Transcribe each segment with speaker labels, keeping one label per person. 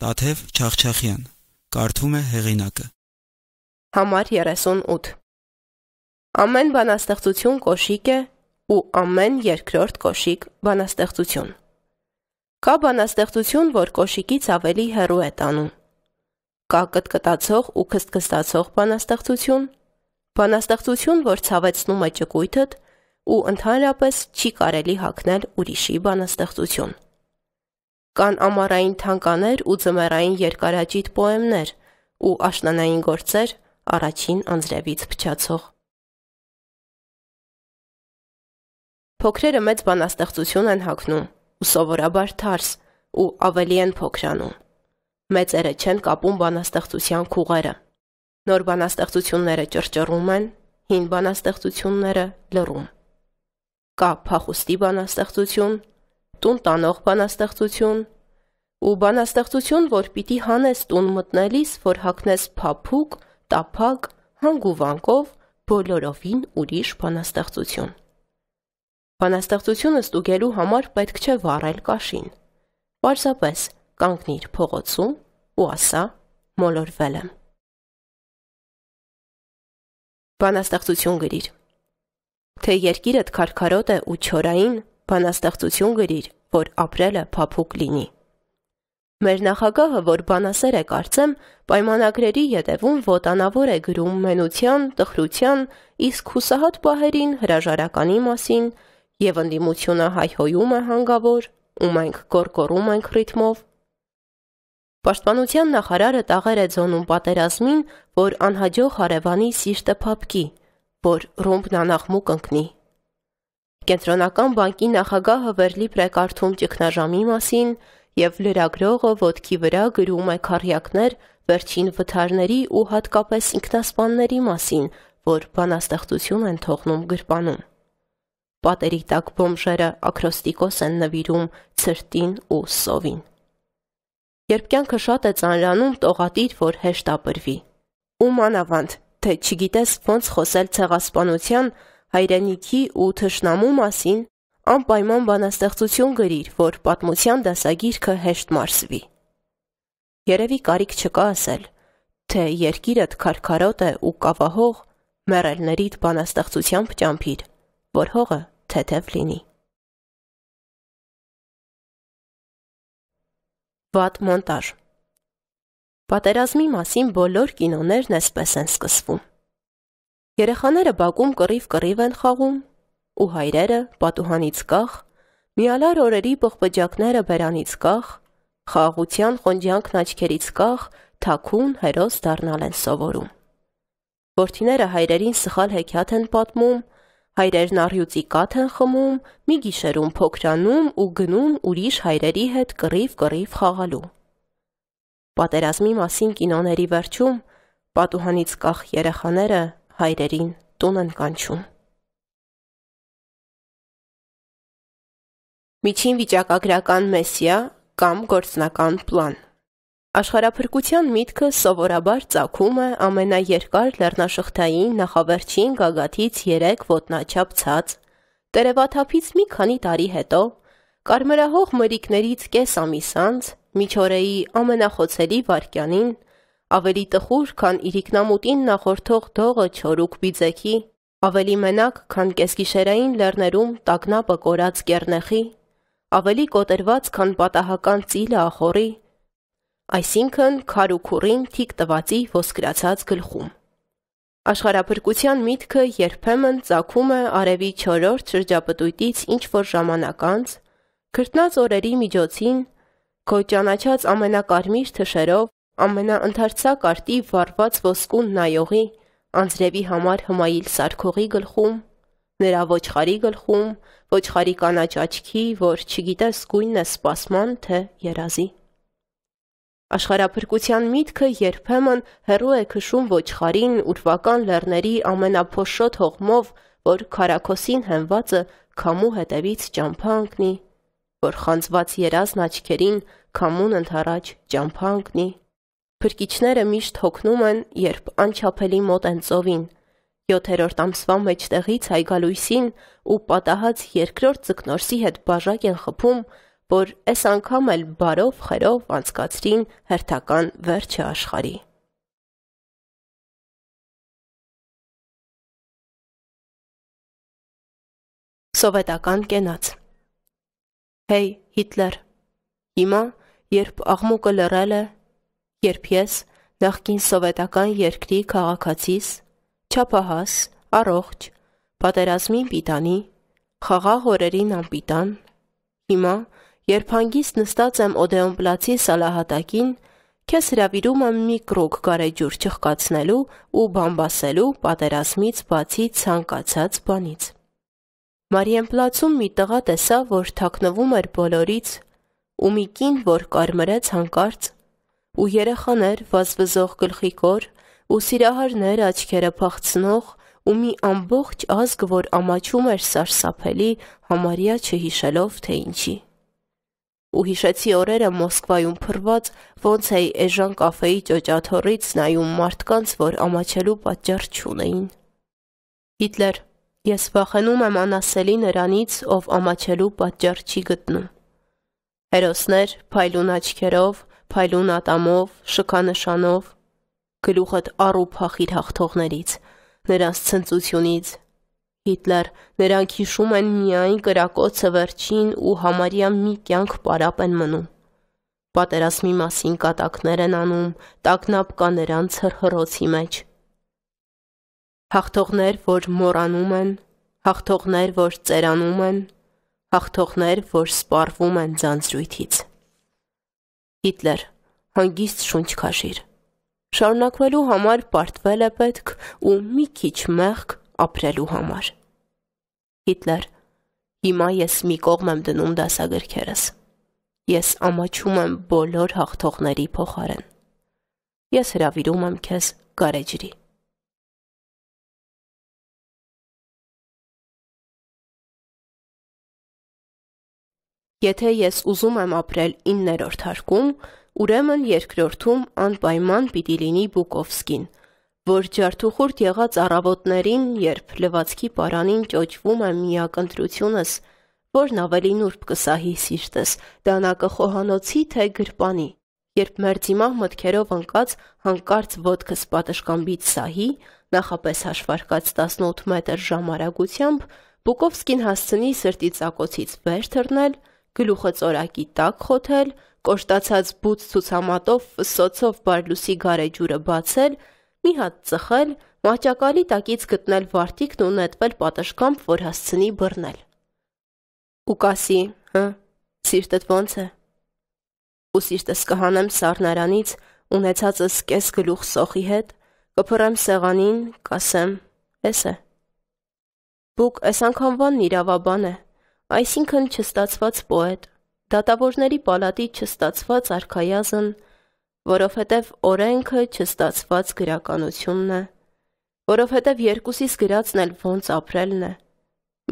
Speaker 1: Տաթև Չախչախյան։ Կարդում է հեղինակը։ Համար 38։ Ամեն բանաստեղծություն կոշիկ է ու ամեն երկրորդ կոշիկ բանաստեղծություն։ Կա բանաստեղծություն, որ կոշիկից ավելի հեռու է տանում։ Կա կտկտացող ու քստքստացող բանաստեղծություն, բանաստեղծություն, որ ցավեցնում է ճկույթդ ու ընդհանրապես չի կարելի հակնել ուրիշի բանաստեղծություն։ Կան ամառային թանկաներ ու ձմեռային երկարաճիտ պոեմներ ու աշնանային գործեր առաջին անձրևից փչացող։ Փոքրերը մեծ բանաստեղծություն են հագնում, ու սովորաբար թարս, ու ավելի են փոքրանում։ Մեծերը չեն կապում բանաստեղծության քուղերը։ Նոր բանաստեղծությունները ճրճռում են, հին բանաստեղծությունները լռում։ Կա փախուստի բանաստեղծություն, տուն տանող բանաստեղծություն ու բանաստեղծություն, որ պիտի հանես տուն մտնելիս, որ հակնես փափուկ, տափակ, հանգուվանքով բոլորովին ուրիշ բանաստեղծություն։ Բանաստեղծությունը ստուգելու համար պետք չէ վառել կաշին։ Պարզապես կանգնիր փողոցում ու ասա՝ մոլորվել եմ։ Բանաստեղծություն գրիր։ Թե երկիրդ քարքարոտ է ու չորային, բանաստեղծություն գրիր, որ ապրելը փափուկ լինի։ Մեր նախագահը, որ բանասեր է կարծեմ, պայմանագրերի յետևում ոտանավոր է գրում մենության, տխրության, իսկ հուսահատ պահերին հրաժարականի մասին եւ ընդդիմությունը հայհոյում է հանգավոր, ու մենք կորկորում ենք ռիթմով։ Պաշտպանության նախարարը տաղեր է ձոնում պատերազմին, որ անհաջող հարևանի սիրտը փափկի, որ ռումբն անաղմուկ ընկնի Կենտրոնական բանկի նախագահը Վերլի պրեկարդում ճգնաժամի մասին եւ լրագրողը ոդքի վրա գրում է քարյակներ վերջին վթարների ու հատկապես ինքնասպանների մասին, որ բանաստեղծություն են թողնում գրպանում։ Պատերի տակ բոմժերը ակրոստիկոս են նվիրում ցրտին ու սովին։ Երբ կյանքը շատ է ծանրանում, տողատիր, որ հեշտ ապրվի։ Ու մանավանդ, թե չգիտես ոնց խոսել ցեղասպանության հայրենիքի ու թշնամու մասին անպայման բանաստեղծություն գրիր, որ պատմության դասագիրքը հեշտ մարսվի։ Երևի կարիք չկա ասել, թե երկիրդ քարքարոտ է ու կավահող մեռելներիդ բանաստեղծությամբ ճամփիր, որ հողը թեթև լինի։ Վատ մոնտաժ Պատերազմի մասին բոլոր կինոներն այսպես են սկսվում։ Երեխաները բակում կռիվ-կռիվ են խաղում, ու հայրերը պատուհանից կախ, միալար օրերի բղբջակները բերանից կախ, խաղաղության խոնջյանքն աչքերից կախ, թակուն հերոս դառնալ են սովորում։ Որդիները հայրերին սխալ հեքիաթ են պատմում, հայրերն առյուծի կաթ են խմում, մի գիշերում փոքրանում ու գնում ուրիշ հայրերի հետ կռիվ-կռիվ խաղալու։ Պատերազմի մասին կինոների վերջում պատուհանից կախ երեխաները հայրերին տուն են կանչում։ Միջին վիճակագրական մեսիա կամ գործնական պլան Աշխարհափրկության միտքը սովորաբար ծագում է ամենաերկար լեռնաշղթային նախավերջին գագաթից 3 ոտնաչափ ցած, տերևաթափից մի քանի տարի հետո, կարմրահող մրիկներից կես ամիս անց, միջօրեի ամենախոցելի վարքյանին ավելի տխուր, քան իրիկնամուտին նախորդող դողը չորուկ բիձեքի, ավելի մենակ, քան կեսգիշերային լեռներում տակնապը կորած կեռնեխի, ավելի կոտրված, քան պատահական ծիլը ախորի, այսինքն քարուքուրին թիկ տվածի ոսկրացած գլխում։ Աշխարհապրկության միտքը երբեմն ծագում է արևի 4-րդ շրջապտույտից ինչ որ ժամանակ անց, քրտնած օրերի միջոցին, քո ճանաչած ամենակարմիր թշերով, ամենաընդարձակ արտի վառված ոսկուն նայողի, անձրևի համար հմայիլ սարքողի գլխում, նրա ոչխարի գլխում, ոչխարի կանաչ աչքի, որ չգիտես գույնն է սպասման, թե երազի։ Աշխարհապրկության միտքը երբեմն հերո է քշում ոչխարին ուրվական լեռների ամենափոշոտ հողմով, որ քարակոսին հենվածը քամու հետևից ճամփա ընկնի, որ խանձված երազն աչքերին քամուն ընդառաջ ճամփա ընկնի։ Փրկիչները միշտ հոգնում են, երբ անչափելի մոտ են ծովին։ 7-րդ ամսվա մեջտեղից հայգալույսին ու պատահած երկրորդ ձկնորսի հետ բաժակ են խփում, որ այս անգամ էլ բարով խերով անցկացրին հերթական վերջը աշխարի։ Սովետական կենաց Հեյ Հիտլեր Հիմա, երբ աղմուկը լռել է, երբ ես, նախկին սովետական երկրի քաղաքացիս, չափահաս, առողջ, պատերազմին պիտանի, խաղաղ օրերին անպիտան, հիմա, երբ հանգիստ նստած եմ Օդեոն պլացի սալահատակին, քեզ հրավիրում եմ մի կրոկ գարեջուր չխկացնելու ու բամբասելու պատերազմից բացի ցանկացած բանից։ Մարիեմ պլացում մի տղա տեսա, որ թաքնվում էր բոլորից, ու մի կին, որ կարմրեց հանկարծ ու երեխաներ վազվզող գլխիկոր ու սիրահարներ աչքերը փախցնող ու մի ամբողջ ազգ, որ ամաչում էր սարսափելի, համարյա չհիշելով, թե ինչի։ Ու հիշեցի օրերը Մոսկվայում փռված, ոնց էի էժան կաֆեի ճոճաթորից նայում մարդկանց, որ ամաչելու պատճառ չունեին։ Հիտլեր, ես վախենում եմ անասելի նրանից, ով ամաչելու պատճառ չի գտնում։ Հերոսներ, փայլուն աչքերով, փայլուն ատամով, շքանշանով, գլուխդ առու փախիր հաղթողներից, նրանց ցնծությունից։ Հիտլեր նրանք հիշում են միայն կրակոցը վերջին ու համարյա մի կյանք պարապ են մնում։ Պատերազմի մասին կատակներ են անում, տակնապ կա նրանց հրհրոցի մեջ։ Հաղթողներ, որ մորանում են, հաղթողներ, որ ծերանում են, հաղթողներ, որ սպառվում են ձանձրույթից։ Հիտլեր, հանգիստ շունչ քաշիր։ Շարունակվելու համար պարտվել է պետք ու մի քիչ մեղք ապրելու համար։ Հիտլեր, հիմա ես մի կողմ եմ դնում դասագրքերս։ Ես ամաչում եմ բոլոր հաղթողների փոխարեն։ Ես հրավիրում եմ քեզ գարեջրի։ Եթե ես ուզում եմ ապրել 9-րդ հարկում, ուրեմն երկրորդում անպայման պիտի լինի Բուկովսկին, որ ջարդուխուրտ եղած առավոտներին, երբ լվացքի պարանին ճոճվում է միակ ընտրությունս, որն ավելի նուրբ կսահի սիրտս, դանակը խոհանոցի թե գրպանի, երբ մերձիմահ մտքերով ընկած հանկարծ ոտքս պատշկամբից սահի, նախապես հաշվարկած 18 մետր ժամ արագությամբ, Բուկովսկին հասցնի սրտի ծակոցից վեր թռնել, գլուխը ծորակի տակ խոթել, կոշտացած բուց ցուցամատով սոցով բարլուսի գարեջուրը բացել, մի հատ ծխել, մաճակալի տակից գտնել վարտիկն ու նետվել պատշկամբ, որ հասցնի բռնել։ Ուկասի, հա, սիրտդ ո՞նց է։ Ու սիրտս կհանեմ սառնարանից, ունեցածս կես գլուխ սոխի հետ, կփռեմ սեղանին, կասեմ, էս է։ Բուք այս անգամվանն իրավաբան է այսինքն չստացված պոետ, դատավորների պալատի չստացված արքայազն, որովհետև օրենքը չստացված գրականությունն է, որովհետև երկուսից գրածն էլ ոնց ապրելն է։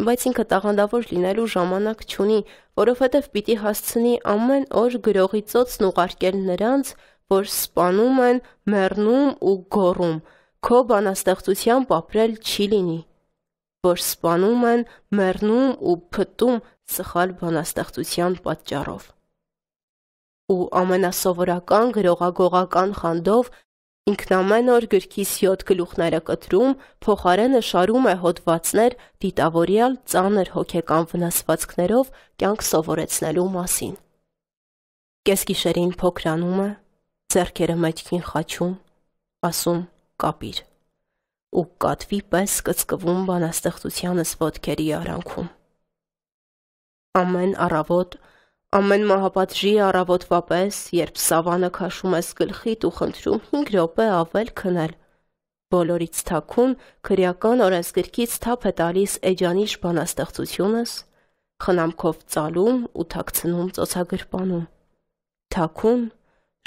Speaker 1: Բայց ինքը տաղանդավոր լինելու ժամանակ չունի, որովհետև պիտի հասցնի ամեն օր գրողի ծոցն ուղարկել նրանց, որ սպանում են, մեռնում ու գոռում։ Քո բանաստեղծությամբ ապրել չի լինի որ սպանում են մեռնում ու փտում սխալ բանաստեղծության պատճառով։ Ու ամենասովորական գրողագողական խանդով ինքնամեն օր գրքից 7 գլուխները կտրում, փոխարենը շարում է հոդվածներ դիտավորյալ ծանր հոգեկան վնասվածքներով կյանք սովորեցնելու մասին։ Կեսգիշերին փոքրանում է, ձեռքերը մեջքին խաչում, ասում՝ կապիր ու կատվի պես կծկվում բանաստեղծությանս ոտքերի արանքում։ Ամեն առավոտ, ամեն մահապատժի առավոտվա պես, երբ սավանը քաշում ես գլխիդ ու խնդրում 5 րոպե ավել քնել, բոլորից թաքուն քրեական օրենսգրքից թափ է տալիս էջանիշ բանաստեղծությունս, խնամքով ծալում ու թաքցնում ծոցագրպանում։ Թաքուն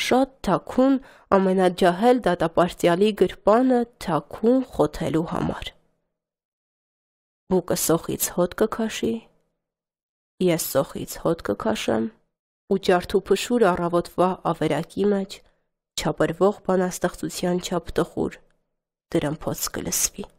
Speaker 1: Շատ թաքուն ամենաջահել դատապարտյալի գրպանը թաքուն խոթելու համար։ Բուկը սոխից հոտ կքաշի, ես սոխից հոտ կքաշեմ, ու ջարդու փշուր առավոտվա ավերակի մեջ չապրվող բանաստեղծության չափ տխուր դրամփոց կլսվի։